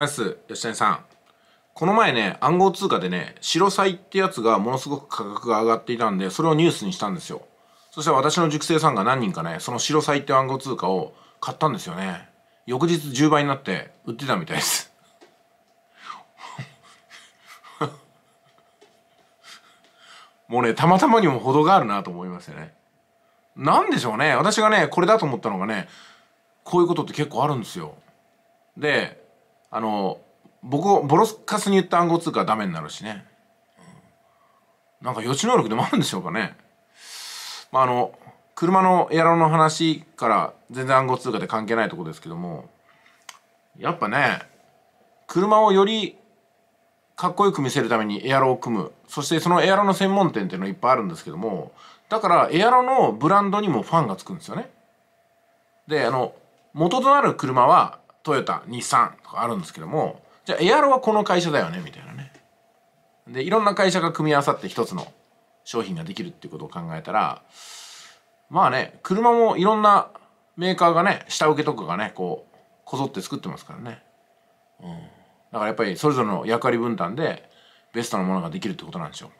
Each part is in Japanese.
ます吉谷さんこの前ね暗号通貨でね白債ってやつがものすごく価格が上がっていたんでそれをニュースにしたんですよそしたら私の熟成さんが何人かねその白債って暗号通貨を買ったんですよね翌日10倍になって売ってたみたいです もうねたまたまにも程があるなと思いましたねなんでしょうね私がねこれだと思ったのがねこういうことって結構あるんですよであの僕をボロカスに言った暗号通貨はダメになるしね、なんか予知能力でもあるんでしょうかねまああの車のエアロの話から全然暗号通貨で関係ないとこですけどもやっぱね車をよりかっこよく見せるためにエアロを組むそしてそのエアロの専門店っていうのいっぱいあるんですけどもだからエアロのブランドにもファンがつくんですよねであの元となる車はトヨタ日産とかあるんですけどもじゃあエアロはこの会社だよねみたいなねでいろんな会社が組み合わさって一つの商品ができるっていうことを考えたらまあね車もいろんなメーカーがね下請けとかがねこうこぞって作ってますからね、うん、だからやっぱりそれぞれの役割分担でベストなものができるってことなんでしょう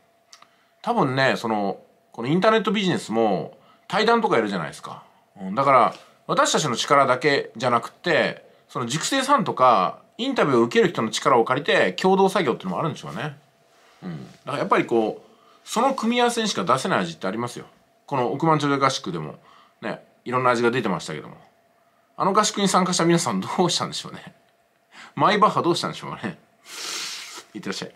多分ねそのこのインターネットビジネスも対談とかやるじゃないですか、うん、だから私たちの力だけじゃなくてその熟成さんとかインタビューを受ける人の力を借りて共同作業っていうのもあるんでしょうね、うん、だからやっぱりこうその組み合わせにしか出せない味ってありますよこの億万長者合宿でもねいろんな味が出てましたけどもあの合宿に参加した皆さんどうしたんでしょうねマイバッハどうしたんでしょうねいってらっしゃい